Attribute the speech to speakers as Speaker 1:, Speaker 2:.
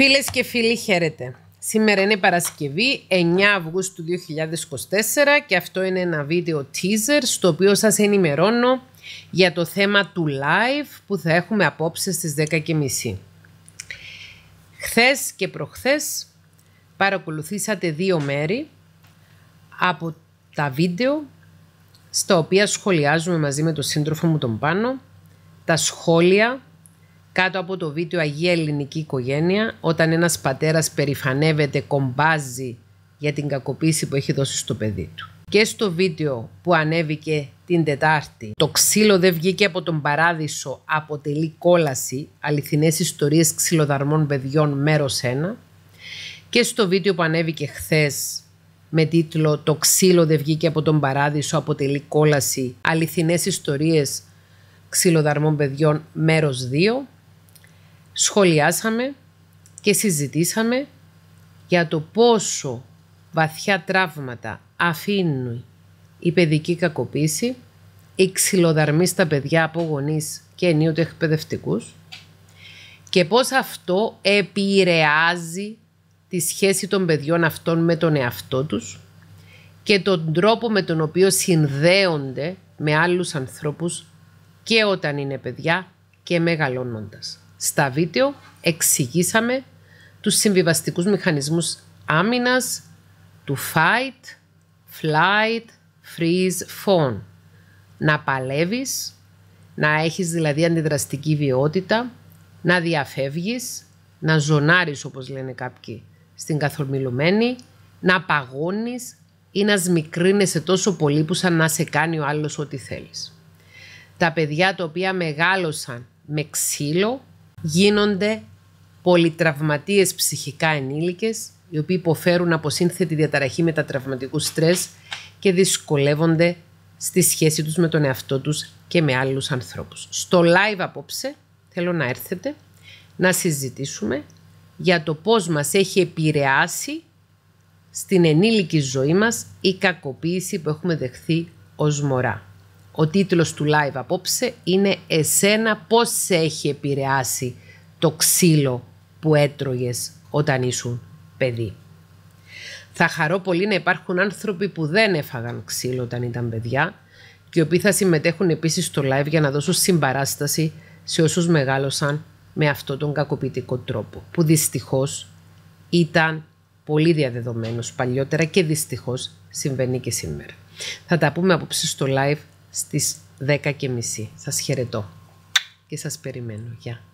Speaker 1: Φίλες και φίλοι, χαίρετε. Σήμερα είναι Παρασκευή 9 Αυγούστου 2024 και αυτό είναι ένα βίντεο teaser στο οποίο σας ενημερώνω για το θέμα του live που θα έχουμε απόψε στις 10.30. Χθες και προχθές παρακολουθήσατε δύο μέρη από τα βίντεο στα οποία σχολιάζουμε μαζί με τον σύντροφο μου τον Πάνο, τα σχόλια κάτω από το βίντεο Αγία Ελληνική Οικογένεια, όταν ένας πατέρας περηφανεύεται, κομπάζει για την κακοποίηση που έχει δώσει στο παιδί του. Και στο βίντεο που ανέβηκε την Τετάρτη, το ξύλο δεν βγήκε από τον παράδεισο, αποτελεί κόλαση, αληθινές ιστορίες ξυλοδαρμών παιδιών μέρος 1. Και στο βίντεο που ανέβηκε χθες με τίτλο «Το ξύλο δεν βγήκε από τον παράδεισο, αποτελεί κόλαση, αληθινές ιστορίες ξυλοδαρμών παιδιών μέρος 2» σχολιάσαμε και συζητήσαμε για το πόσο βαθιά τραύματα αφήνουν η παιδική κακοποίηση, η ξυλοδαρμή στα παιδιά από γονείς και ενίοτε εκπαιδευτικούς, και πώς αυτό επηρεάζει τη σχέση των παιδιών αυτών με τον εαυτό τους και τον τρόπο με τον οποίο συνδέονται με άλλους ανθρώπους και όταν είναι παιδιά και μεγαλώνοντας. Στα βίντεο εξηγήσαμε τους συμβιβαστικούς μηχανισμούς άμυνας του fight, flight, freeze, fawn. Να παλεύεις, να έχεις δηλαδή αντιδραστική βιότητα, να διαφεύγεις, να ζωνάρεις όπως λένε κάποιοι στην καθορμηλωμένη, να παγώνεις ή να σμικρίνεσαι τόσο πολύ που σαν να σε κάνει ο άλλος ό,τι θέλεις. Τα παιδιά τα οποία μεγάλωσαν με ξύλο γίνονται πολυτραυματίες ψυχικά ενήλικες, οι οποίοι υποφέρουν από σύνθετη διαταραχή μετατραυματικού στρες και δυσκολεύονται στη σχέση τους με τον εαυτό τους και με άλλους ανθρώπους. Στο live απόψε θέλω να έρθετε να συζητήσουμε για το πώς μας έχει επηρεάσει στην ενήλικη ζωή μας η κακοποίηση που έχουμε δεχθεί ως μωρά. Ο τίτλος του live απόψε είναι «Εσένα πώς σε έχει επηρεάσει το ξύλο που έτρωγες όταν ήσουν παιδί». Θα χαρώ πολύ να υπάρχουν άνθρωποι που δεν έφαγαν ξύλο όταν ήταν παιδιά και οι οποίοι θα συμμετέχουν επίσης στο live για να δώσουν συμπαράσταση σε όσους μεγάλωσαν με αυτόν τον κακοποιητικό τρόπο που δυστυχώς ήταν πολύ διαδεδομένος παλιότερα και δυστυχώς συμβαίνει και σήμερα. Θα τα πούμε απόψε στο live στις 10.30. Σας χαιρετώ και σας περιμένω. Γεια.